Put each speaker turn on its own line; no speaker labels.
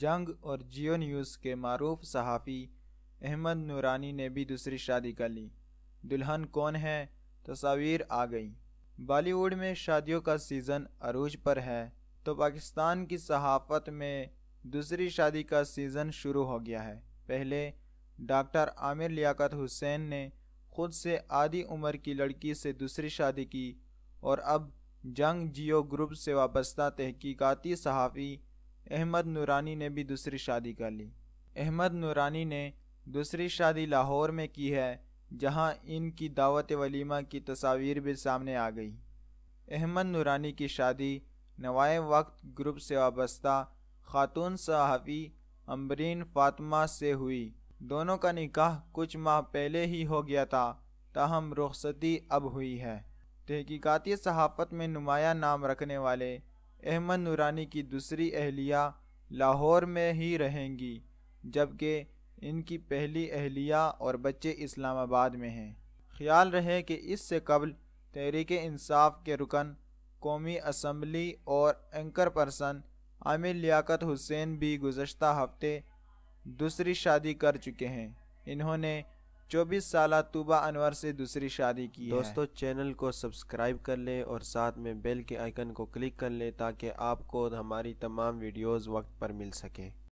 جنگ اور جیو نیوز کے معروف صحافی احمد نورانی نے بھی دوسری شادی کر لی دلہن کون ہے تصاویر آ گئیں بالی ووڈ میں شادیوں کا سیزن عروج پر ہے تو پاکستان کی صحافت میں دوسری شادی کا سیزن شروع ہو گیا ہے پہلے ڈاکٹر عامر لیاقت حسین نے خود سے آدھی عمر کی لڑکی سے دوسری شادی کی اور اب جنگ جیو گروپ سے وابستہ تحقیقاتی صحافی احمد نورانی نے بھی دوسری شادی کر لی احمد نورانی نے دوسری شادی لاہور میں کی ہے جہاں ان کی دعوت ولیمہ کی تصاویر بھی سامنے آ گئی احمد نورانی کی شادی نوائے وقت گروپ سے وابستہ خاتون صحافی امبرین فاطمہ سے ہوئی دونوں کا نکاح کچھ ماہ پہلے ہی ہو گیا تھا تاہم رخصتی اب ہوئی ہے تحقیقاتی صحافت میں نمایاں نام رکھنے والے احمد نورانی کی دوسری اہلیہ لاہور میں ہی رہیں گی جبکہ ان کی پہلی اہلیہ اور بچے اسلام آباد میں ہیں خیال رہے کہ اس سے قبل تحریک انصاف کے رکن قومی اسمبلی اور اینکر پرسن عامر لیاقت حسین بھی گزشتہ ہفتے دوسری شادی کر چکے ہیں انہوں نے چوبیس سالہ توبہ انور سے دوسری شادی کی دوستو چینل کو سبسکرائب کر لیں اور ساتھ میں بیل کے آئیکن کو کلک کر لیں تاکہ آپ کو ہماری تمام ویڈیوز وقت پر مل سکیں